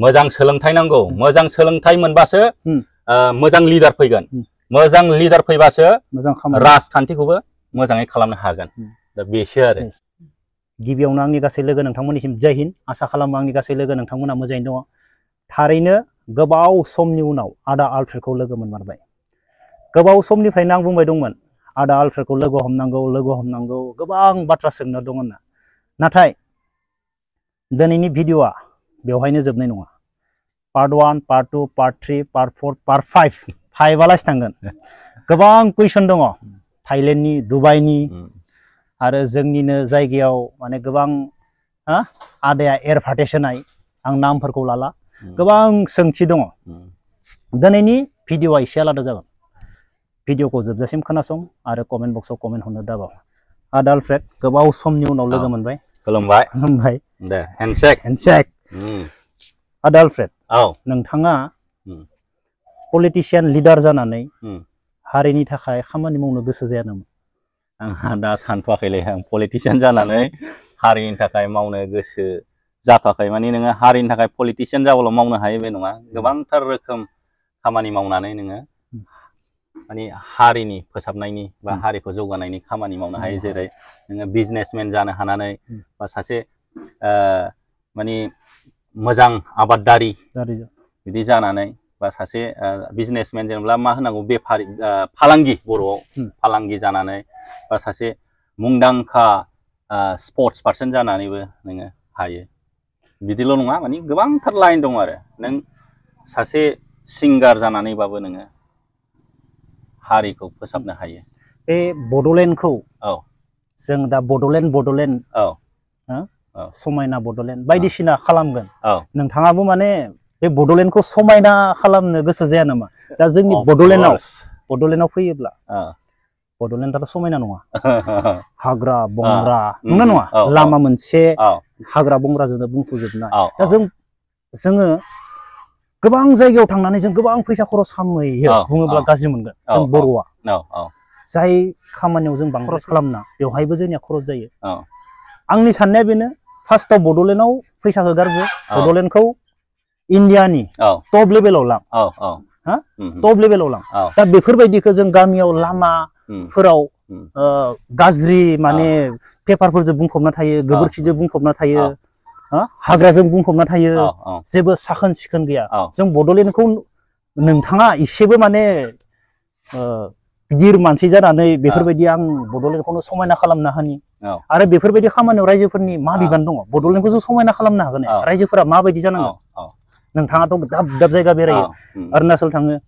mazang seleng thai nanggo, mazang seleng thai man basa, leader pegan, mazang leader pei basa, ras kanti kuba, mazang e kalam hagan, the bisher is. Gibi ong nangi kasi lega nang tamuni sim jahin, asa kalam nangi kasi lega nang tamuna mazain doa, tarina gabau som ni unau, ada alfred ko lega man marbai. Gabau som ni fai nang bung bai ada alfred ko lego ham nanggo, lego ham nanggo, gabang batra seng na dong Natai, dan ini video बेवहायनो जोबनाय नङा part 1 part 2 part 3 part 4 part 5 five आलासि थांगोन गोबां question दङ थाइलेण्डनि दुबाइनि आरो जोंनिनो जायगायाव माने गोबां हा आदाया एडभार्टेज होनाय आं नामफोरखौ लाला गोबां सोंथि दङ दिनैनि भिडिअआ एसे आलादा जागोन भिडिअखौ जोबजासिम खोनासं आरो कमेन्ट बक्सआव कमेन्ट हरनो दाबाव आदा आलफ्रेड गोबाव समनि उनाव लोगो मोनबाय खुलुमबाय खुलुमबाय दे हेन्डसेक हेन्डसेक Adalfred, hmm. nengtanga hmm. politician leader zana hari ini takai kayak kamu nih mau nugas sejalan. Angkada sanpa politician zana nih hari ini takai mau nugas jatuh kayak mana hari ini takai politician jauh lo mau nahi benua. Gampang terrekam kamu mau nane nih ani hari ini pesawat ini bah hari kerjaku ini kamu nih mau nahi sih deh. Nih businessman zana hana pas hasil, mani मोजां आबादारि बिदि जानानै बा सासे businessmen जेनेबा मा होनांगौ बेफारि फालांगि बर'आव फालांगि जानानै बा सासे मुंदांखा स्पर्ट्स पार्सन जानानैबो नोङो हायो बिदिल' नङा माने गोबांथार लाइन दं आरो नों सासे सिंगार जानानैबाबो नोङो हारिखौ फोसाबनो हायो बे बड'लेण्डखौ औ जों दा बड'लेण्ड बड'लेण्ड औ समायना बड'लेण्ड बायदिसिना खालामगोन नोंथाङाबो माने बे बड'लेण्डखौ समायना खालामनो गोसो जाया नामा दा जोंनि बड'लेण्डआव बड'लेण्डआव फैयोब्ला बड'लेण्डआथ' समायना नङा हाग्रा बंग्रा नंगौना नङा लामा मोनसे हाग्रा बंग्राजोंनो बुंफुजोबनाय दा जों जोङो गोबां जायगायाव थांनानै जों गोबां फैसा खरस खालामहैयो बुङोब्ला गाज्रि मोनगोन जों बर'आ जाय खामानियाव जों बां खरस खालामना बेवहायबो जोंनिया खरस जायो आंनि साननाया बेनो फार्स्टआव बड'लेण्डआव फैसा होगारबो बड'लेण्डखौ इण्डियानि टप लेभेलाव लां टप लेभेलाव लां दा बेफोरबायदिखौ जों गामियाव लामाफोराव गाज्रि माने पेपारफोरजों बुंफबना थायो गोबोरखिजों बुंफबना थायो हाग्राजों बुंफबना थायो जेबो साखोन सिखोन गैया जों बड'लेण्डखौ नोंथाङा इसेबो माने jir mansi jana nai bifur bedi ang bodol ni kono somai nakalam nahani. Are bifur bedi kama ni raja furni ma bi bandung o bodol ni kono somai nakalam nahani. Raja fura ma bedi jana zai ga bera yo. Arna sol tanga.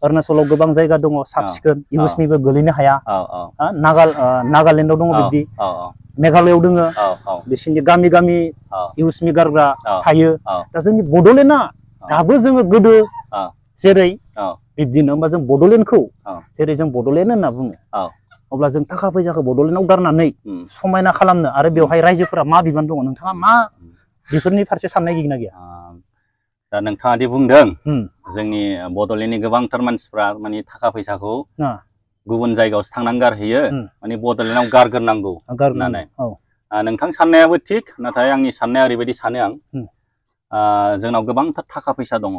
Arna sol ogga bang zai ga dong o sap sikon. haya. naga naga lendo dong o bedi. Megalo yau dong o. gami gami. Ibu smi gar ga hayo. Tasun ni bodol ni na. Dabu zong o gudu. Serai. बिब्दिनो होमबा जों बड'लेण्डखौ जेरै जों बड'लेण्ड होनना बुङो अब्ला जों थाखा फैसाखौ बड'लेण्डआव गारनानै समायना खालामनो आरो बेवहाय रायजोफोरा मा बिबान दङ नोंथाङा मा बेफोरनि फारसे साननाय गैगोना गैया दा नोंथाङा दि बुंदों जोंनि बड'लेण्डनि गोबांथार मानसिफ्रा माने थाखा फैसाखौ गुबुन जायगायावसो थांनानै गारहैयो माने बड'लेण्डआव गारग्रोनांगौ होननानै नोंथां साननायाबो थिग नाथाय आंनि साननाया ओरैबायदि सानो आं जोंनाव गोबांथार थाखा फैसा दङ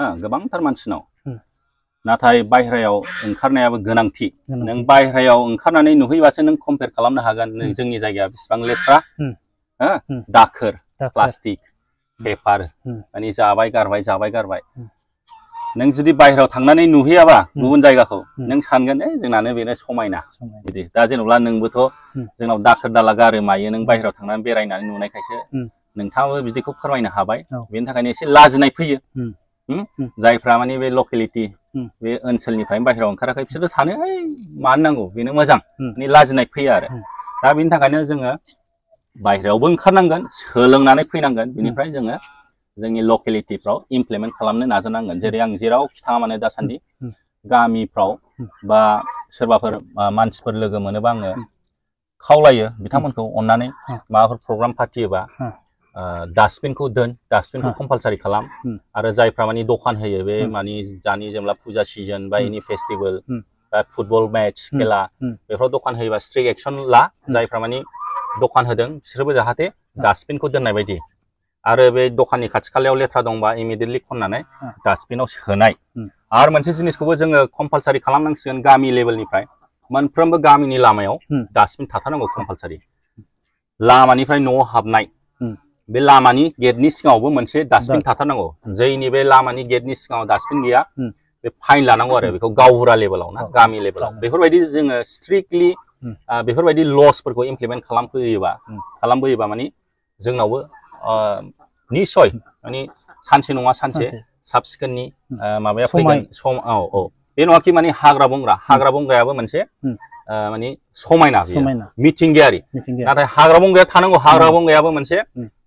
गोबांथार मानसिनाव नाथाय बायह्रायाव ओंखारनायाबो गोनांथि नों बायह्रायाव ओंखारनानै नुहैबासो नों कम्पेयर खालामनो हागोन जोंनि जायगाया बेसेबां लेथ्रा दाखोर प्लास्टिक पेपार माने जाबाय गारबाय जाबाय गारबाय नों जुदि बायह्रायाव थांनानै नुहैयाबा गुबुन जायगाखौ नों सानगोन ए जोंनानो बेनो समायना बिदि दा जेन'ब्ला नोंबोथ' जोंनाव दाखोर दाला गारो मायो नों बायह्रायाव थांनानै बेरायनानै नुनायखायसो नोंथाङाबो बिदिखौ फोरमायनो हाबाय बेनि थाखायनो एसे लाजिनाय फैयो जायफ्रा माने बे लकेलिटि बे ओनसोलनिफ्राय बाहेराव ओंखाराखै बिसोरो सानो ओइ मानो नांगौ बेनो मोजां माने लाजिनाय फैयो आरो दा बेनि थाखायनो जोङो बाहेरायावबो ओंखारनांगोन सोलोंनानै फैनांगोन बेनिफ्राय जोङो जोंनि लकेलिटिफ्राव इमप्लिमेन्ट खालामनो नाजानांगोन जेरै आं जेरावखि थाङा मानो दासान्दि गामिफ्राव बा सोरबाफोर मानसिफोर लोगो मोनोबा आङो खावलायो बिथांमोनखौ अननानै माबाफोर प्रग्राम फाथियोबा डास्टबिनखौ दोन डास्टबिनखौ कम्पालसारि खालाम आरो जायफ्रा मानि दखान होयो बे मानि दानि जेब्ला फुजा सिजोन बा एनि फेस्टिभेल बा फुटबल मेच खेला बेफोराव दखान होयोबा स्ट्रिक्ट एक्सन ला जायफ्रा मानि दखान होदों बिसोरबो जाहाथे डास्टबिनखौ दोननाय बायदि आरो बे दखाननि खाथि खालायाव लेथ्रा दंबा इमिडियेटलि खननानै डास्टबिनाव सोनाय आरो मोनसे जिनिसखौबो जोङो कम्पालसारि खालामनांसिगोन गामि लेभेलनिफ्राय मोनफ्रोमबो गामिनि लामायाव डास्टबिन थाथारनांगौ कम्पालसारि लामानिफ्राय न'आव हाबनाय बे लामानि गेटनि सिगाङावबो मोनसे डास्टबिन थाथारनांगौ जैनि बे लामानि गेटनि डास्टबिन गैया बे फाइन लानांगौ आरो बेखौ गावबुरा लेभेलाव ना गामि लेभेलाव बेफोरबायदि जोङो स्ट्रिक्टलि बेफोरबायदि लसफोरखौ इमप्लिमेन्ट खालामफैयोबा खालामबोयोबा माने जोंनावबो निसय माने सानसे नङा सानसे साब सिखोननि माबाया फैगोन सम औ औ बे नङाखि माने हाग्रा बंग्रा हाग्रा बंग्रायाबो मोनसे माने समायना मिथिंगायारि नाथाय हाग्रा बंग्राया थानांगौ हाग्रा बंग्रायाबो मोनसे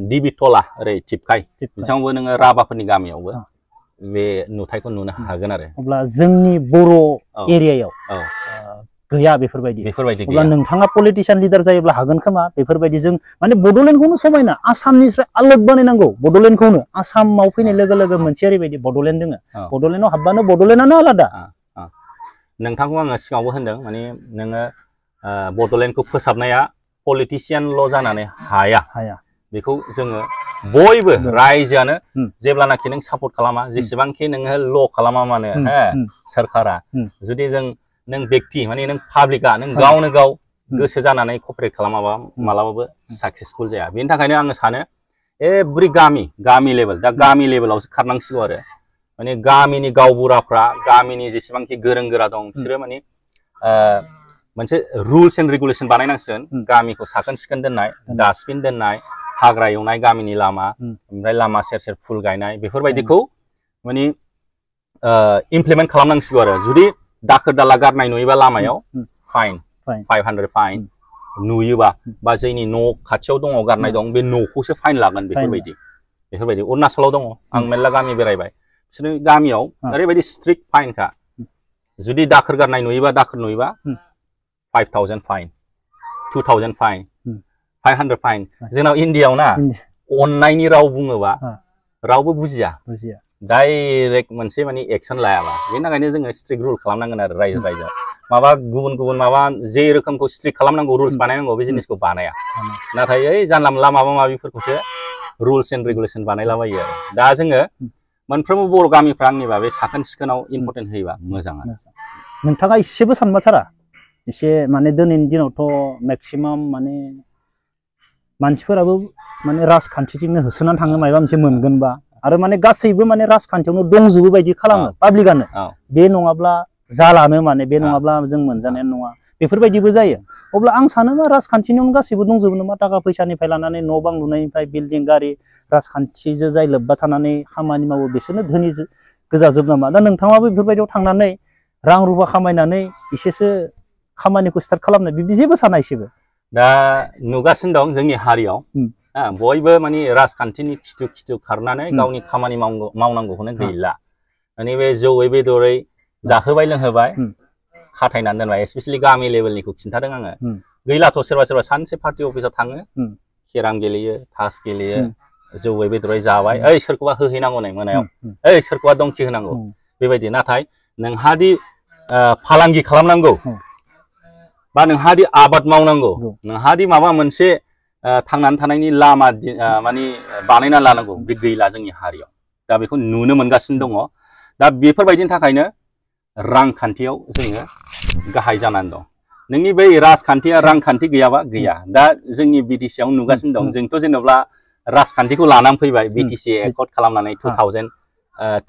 dibitola re chipkai bichang bo nung raba pani gami yau bo be nutai kon nuna hagana re obla jengni boro area yau gaya befer bai di befer bai di obla nung thanga politician leader jai obla hagan khama befer bai di jeng mane bodolen khonu somai na assam ni sra alag bani nango bodolen khonu assam ma ofine lega lega manchi ari bai di bodolen dinga bodoleno habbano bodolena na alada nung thangwa nga sikaw bo hendang mane nung bodolen ku phosabna ya politician lo janane haya haya बेखौ जोङो बयबो रायजोआनो जेब्लानाखि नों support खालामा जेसेबांखि नोङो ल' खालामा मानो हो सोरखारा जुदि जों नों बेक्ति माने नों पाब्लिकआ नों गावनो गाव गोसो जानानै कपारेट खालामाबा मालाबाबो साक्सेसफुल जाया बेनि थाखायनो आङो सानो एभ्रि गामि गामि लेभेल दा गामि लेभेलावसो खारनांसिगौ आरो माने गामिनि गावबुराफ्रा गामिनि जेसेबांखि गोरों गोरा दं बिसोरो माने मोनसे रुल्स एन्ड रेगुलेसन बानायनांसिगोन गामिखौ साखोन सिखोन दोननाय डास्टबिन दोननाय हाग्रा एवनाय गामिनि लामा ओमफ्राय लामा सेर सेर फुल गायनाय बेफोरबायदिखौ माने इमप्लिमेन्ट खालामनांसिगौ आरो जुदि दाखोर दाला गारनाय नुयोबा लामायाव फाइन फाइभ हान्ड्रेड फाइन नुयोबा बा जोंनि न' खाथियाव दङ गारनाय दं बे न'खौसो फाइन लागोन बेफोरबायदि बेफोरबायदि अरुणाचलाव दङ आं मेरला गामि बेरायबाय बिसोरनि गामियाव ओरैबायदि स्ट्रिक्ट फाइनखा जुदि दाखोर गारनाय नुयोबा दाखोर नुयोबा five thousand fine two thousand fine five hundred fine जोंनाव इन्डियाव ना अननायनि राव बुङोबा रावबो बुजिया बुजिया डाइरेक्ट मोनसे माने एक्सन लायाबा बेनि थाखायनो जोङो स्ट्रिक्ट रुल खालामनांगोन आरो रायजो राजा माबा गुबुन गुबुन माबा जे रोखोमखौ स्ट्रिक्ट खालामनांगौ रुल्स बानायनांगौ बे जिनिसखौ बानाया नाथाय ओइ जानला मोनला माबा माबिफोरखौसो रुल्स एन्ड रेगुलेसन बानायलाबायो आरो दा जोङो मोनफ्रोमबो बर' गामिफ्रा आंनिबा बे साखोन सिखोनाव इम्परटेन्ट होयोबा मोजां आरो नोंथाङा एसेबो सानबाथारा एसे माने दिनैनि दिनावथ' मेक्सिमाम माने मानसिफोराबो माने राजखान्थिजोंनो होसोनानै थाङो माबा मोनसे मोनगोनबा आरो माने गासैबो माने राजखान्थियावनो दंजोबो बायदि खालामो पाब्लिकआनो बे नङाब्ला जालानो माने बे नङाब्ला जों मोनजानायानो नङा बेफोरबायदिबो जायो अब्ला आं सानो मा राजखान्थिनियावनो गासैबो दंजोबो नामा थाखा फैसानिफ्राय लानानै न' बां लुनायनिफ्राय बिल्डिं गारि राजखान्थिजों जाय लोब्बा थानानै खामानि मावो बिसोरनो धोनि गोजाजोब नामा दा नोंथाङाबो बेफोरबायदियाव थांनानै रां रुफा खामायनानै एसेसो खामानिखौ स्टार्ट खालामनाय बिब्दि जेबो साना दा नुगासिनो दं जोंनि हारियाव बयबो माने राजखान्थिनि खिथु खिथु खारनानै गावनि खामानि मावनांगौखौनो गैला माने बे जौयै बेदरै जाहोबाय लोंहोबाय खाथायनानै दोनबाय स्पेसियेलि गामि लेभेलनिखौ खिन्थादों आङो गैलाथ' सोरबा सोरबा सानसे पार्टि अफिसाव थाङो केराम गेलेयो तास गेलेयो जौयै बेदरै जाबाय ओइ सोरखौबा होहैनांगौ नै मोनायाव ओइ सोरखौबा दंखि होनांगौ बेबायदि नाथाय नोंहादि फालांगि खालामनांगौ बा नोंहादि आबाद मावनांगौ नोंहादि माबा मोनसे थांनानै थानायनि लामा माने बानायना लानांगौ बे गैला जोंनि हारियाव दा बेखौ नुनो मोनगासिनो दङ दा बेफोरबायदिनि थाखायनो रांखान्थियाव जोङो गाहाय जानानै दं नोंनि बै राजखान्थिया रांखान्थि गैयाबा गैया दा जोंनि बिटिसिआव नुगासिनो दं जोंथ' जेनेबा राजखान्थिखौ लानानै फैबाय बिटिसि एकर्ड खालामनानै टु थावजेन्ड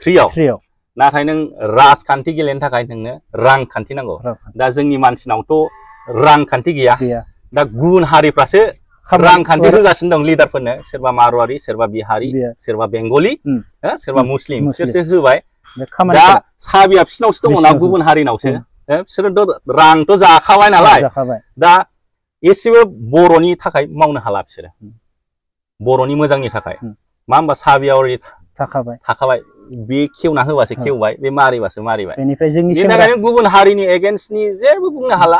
थ्रिआव नाथाय नों राजखान्थि गेलेनो थाखाय नोंनो रांखान्थि नांगौ दा जोंनि मानसिनावथ' रांखान्थि गैया दा गुबुन हारिफ्रासो रांखान्थि होगासिनो दं लिडारफोरनो सोरबा मारुवारि सोरबा बिहारि सोरबा बेंगलि सोरबा मुस्लिम बिसोरसो होबाय दा साबिया बिसिनावसो दङ ना गुबुन हारिनावसो बिसोरोथ' रांथ' जाखाबाय नालाय दा एसेबो बर'नि थाखाय मावनो हाला बिसोरो बर'नि मोजांनि थाखाय मा होमबा साबिया थाखाबाय थाखाबाय बे खेवना होबासो खेवबाय बे मारिबासो मारिबाय बेनिफ्राय जोंनि गुबुन हारिनि एगेन्स्टनि जेबो बुंनो हाला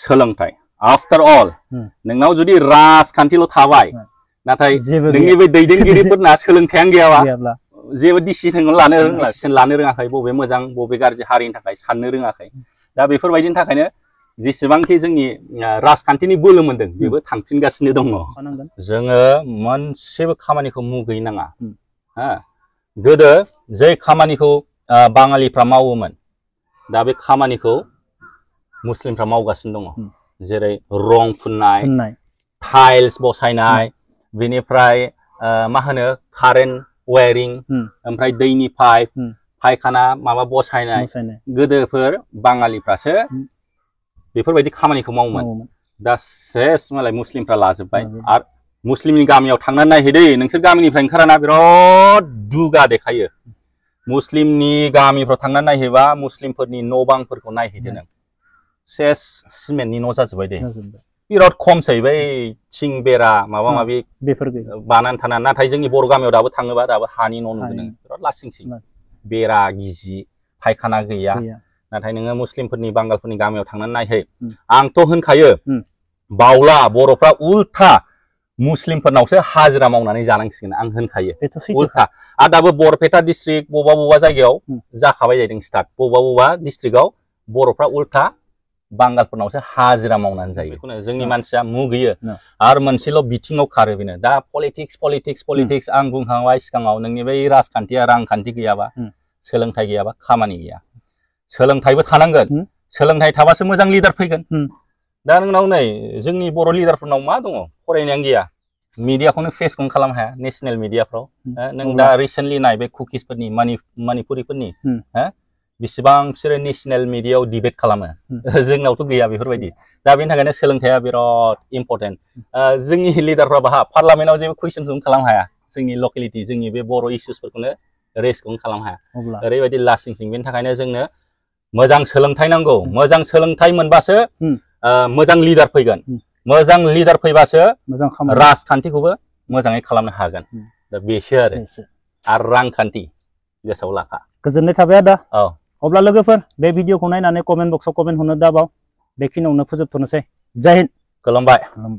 सोलोंथाइ आफ्टार अल नोंनाव जुदि राजखान्थिल' थाबाय नाथाय नोंनि बे दैदेनगिरिफोरना सोलोंथायानो गैयाबा जेबो डिसिसनखौनो लानो रोंला लानो रोङाखै बबे मोजां बबे गाज्रि हारिनि थाखाय साननो रोङाखै दा बेफोरबायदिनि थाखायनो जेसेबांखि जोंनि राजखान्थिनि बोलो मोन्दों बेबो थांफिनगासिनो दङ जोङो मोनसेबो खामानिखौ मुगैनो नाङा हा गोदो जे खामानिखौ बाङालिफ्रा मावोमोन दा बे खामानिखौ มุสลิมพระมาวกัสินดงเจรรองฟุนไนทายส์บอสไช่นายวินิพรายมาฮเนอร์คาร์เรนเวริงอันพรายเดนิพายพายคนามาว่าบอสไช่นายกึเดฟอร์บังกาลีพระเชวิพร์ไปที่ขามันขึ้นมาอุ้มันดัสเซสมาเลยมุสลิมพระลาสไปอาร์มุสลิมนี่กามีเอาทางนั้นนายเฮดีนังสือกามีนี่แฟนขรานาบิรอดดูกาเด็กใครมุสลิมนี่กามีเพราะทางนั้นนายเฮว่ามุสลิมพอดีโนบังพอดีคนนายเฮดีนัง सेस सिमेन्टनि न' जाजोब्बाय दे बिराद खमसै बै थिं बेरा माबा माबि बेफोर बानानै थाना नाथाय जोंनि बर' गामियाव दाबो थाङोबा दाबो हानि न' नुगोन बिराद लासिंसै बेरा गिजि फायखाना गैया नाथाय नोङो मुस्लिमफोरनि बांगालफोरनि गामियाव थांनानै नायहै आंथ' होनखायो बावला बर'फ्रा उल्था मुस्लिमफोरनावसो हाजिरा मावनानै जानांसिगोन आं होनखायो उल्था आरो दाबो बरपेटा डिस्ट्रिक्ट बबेबा बबेबा जायगायाव जाखाबाय जाहैदों स्टार्ट बबेबा बबेबा डिस्ट्रिक्टआव बर'फ्रा उल्था बांगालफोरनावसो हाजिरा मावनानै जायो बेखौनो जोंनि मानसिया मुगैयो आरो मोनसेल' बिथिङाव खारे बेनो दा पलिटिक्स पलिटिक्स पलिटिक्स आं बुंखांबाय सिगाङाव नोंनि बै राजखान्थिया रांखान्थि गई सोलोंथाइ गैयाबा खामानि गैया सोलोंथाइबो थानांगोन सोलोंथाइ थाबासो मोजां लिडार फैगोन दा नोंनाव नै जोंनि बर' लिडारफोरनाव मा दङ फरायनायानो गैया मिडियाखौनो फेसखौनो खालामनो हाया नेसनेल मिडियाफ्राव नों दा रिसेन्टलि नाय बे कुकिसफोरनि मानिपुरिफोरनि बेसेबां बिसोरो नेसनेल मिडियायाव डिबेट खालामो जोंनावथ' गैया बेफोरबायदि दा बेनि थाखायनो सोलोंथाइया बिराद इम्पर्टेन्ट जोंनि लिडारफ्रा बाहा पार्लामेन्टआव जेबो कुइसनखौनो खालामनो हाया जोंनि लकेलिटि जोंनि बे बर' इस्युसफोरखौनो रेसखौनो खालामनो हाया ओरैबायदि लास्टिं सिं बेनि थाखायनो जोंनो मोजां सोलोंथाइ नांगौ मोजां सोलोंथाइ मोनबासो मोजां लिडार फैगोन मोजां लिडार फैबासो राजखान्थिखौबो मोजाङै खालामनो हागोन दा बेसो आरो आरो रांखान्थि गोसोआव लाखा गोजोननाय थाबाय आदा औ अब्ला लोगोफोर बे भिडिअखौ नायनानै कमेन्ट बक्सआव कमेन्ट हरनो दाबाव बेखिनियावनो फोजोबथ'नोसै जय खुलुमबाय